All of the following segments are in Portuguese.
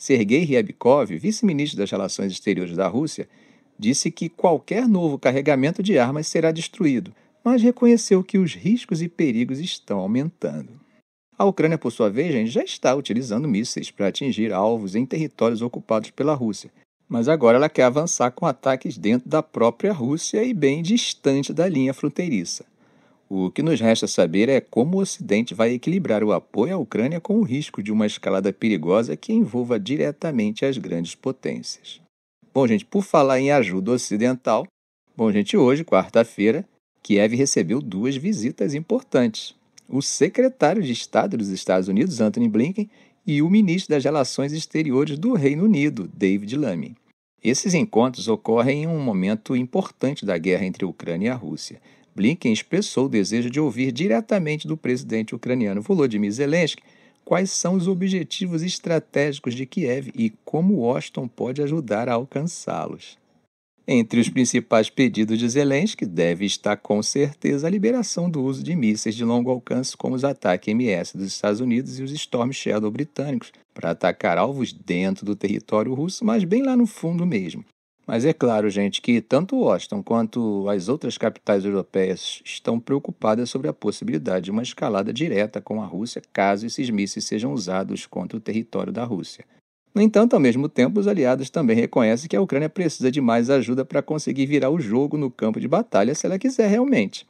Sergei Ryabkov, vice-ministro das Relações Exteriores da Rússia, disse que qualquer novo carregamento de armas será destruído, mas reconheceu que os riscos e perigos estão aumentando. A Ucrânia, por sua vez, já está utilizando mísseis para atingir alvos em territórios ocupados pela Rússia, mas agora ela quer avançar com ataques dentro da própria Rússia e bem distante da linha fronteiriça. O que nos resta saber é como o Ocidente vai equilibrar o apoio à Ucrânia com o risco de uma escalada perigosa que envolva diretamente as grandes potências. Bom, gente, por falar em ajuda ocidental, bom, gente, hoje, quarta-feira, Kiev recebeu duas visitas importantes. O secretário de Estado dos Estados Unidos, Anthony Blinken, e o ministro das Relações Exteriores do Reino Unido, David Lammy. Esses encontros ocorrem em um momento importante da guerra entre a Ucrânia e a Rússia. Blinken expressou o desejo de ouvir diretamente do presidente ucraniano Volodymyr Zelensky quais são os objetivos estratégicos de Kiev e como Washington pode ajudar a alcançá-los. Entre os principais pedidos de Zelensky deve estar com certeza a liberação do uso de mísseis de longo alcance como os ataques MS dos Estados Unidos e os Storm Shadow britânicos para atacar alvos dentro do território russo, mas bem lá no fundo mesmo, mas é claro, gente, que tanto Washington quanto as outras capitais europeias estão preocupadas sobre a possibilidade de uma escalada direta com a Rússia caso esses mísseis sejam usados contra o território da Rússia. No entanto, ao mesmo tempo, os aliados também reconhecem que a Ucrânia precisa de mais ajuda para conseguir virar o jogo no campo de batalha se ela quiser realmente.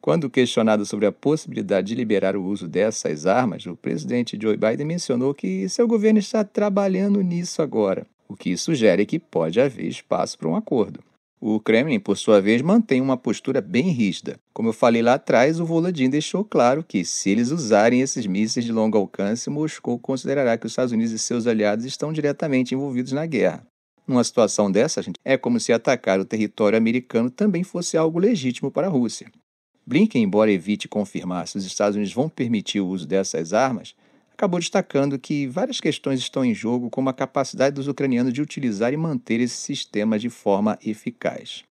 Quando questionado sobre a possibilidade de liberar o uso dessas armas, o presidente Joe Biden mencionou que seu governo está trabalhando nisso agora o que sugere que pode haver espaço para um acordo. O Kremlin, por sua vez, mantém uma postura bem rígida. Como eu falei lá atrás, o Volodin deixou claro que, se eles usarem esses mísseis de longo alcance, Moscou considerará que os Estados Unidos e seus aliados estão diretamente envolvidos na guerra. Numa situação dessa, gente, é como se atacar o território americano também fosse algo legítimo para a Rússia. Blinken, embora evite confirmar se os Estados Unidos vão permitir o uso dessas armas, acabou destacando que várias questões estão em jogo, como a capacidade dos ucranianos de utilizar e manter esse sistema de forma eficaz.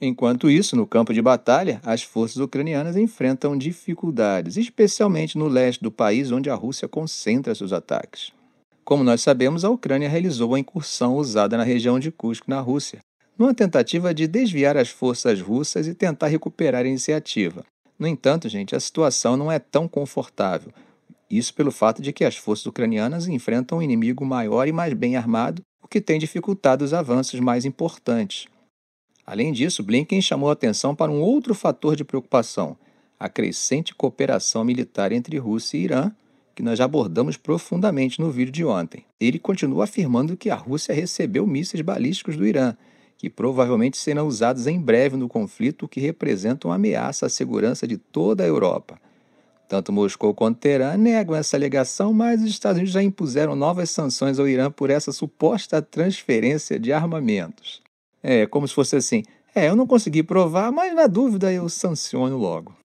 Enquanto isso, no campo de batalha, as forças ucranianas enfrentam dificuldades, especialmente no leste do país, onde a Rússia concentra seus ataques. Como nós sabemos, a Ucrânia realizou a incursão usada na região de Kursk, na Rússia, numa tentativa de desviar as forças russas e tentar recuperar a iniciativa. No entanto, gente, a situação não é tão confortável. Isso pelo fato de que as forças ucranianas enfrentam um inimigo maior e mais bem armado, o que tem dificultado os avanços mais importantes. Além disso, Blinken chamou atenção para um outro fator de preocupação: a crescente cooperação militar entre Rússia e Irã, que nós já abordamos profundamente no vídeo de ontem. Ele continua afirmando que a Rússia recebeu mísseis balísticos do Irã, que provavelmente serão usados em breve no conflito, o que representa uma ameaça à segurança de toda a Europa. Tanto Moscou quanto Teherã negam essa alegação, mas os Estados Unidos já impuseram novas sanções ao Irã por essa suposta transferência de armamentos. É como se fosse assim: é, eu não consegui provar, mas na dúvida eu sanciono logo.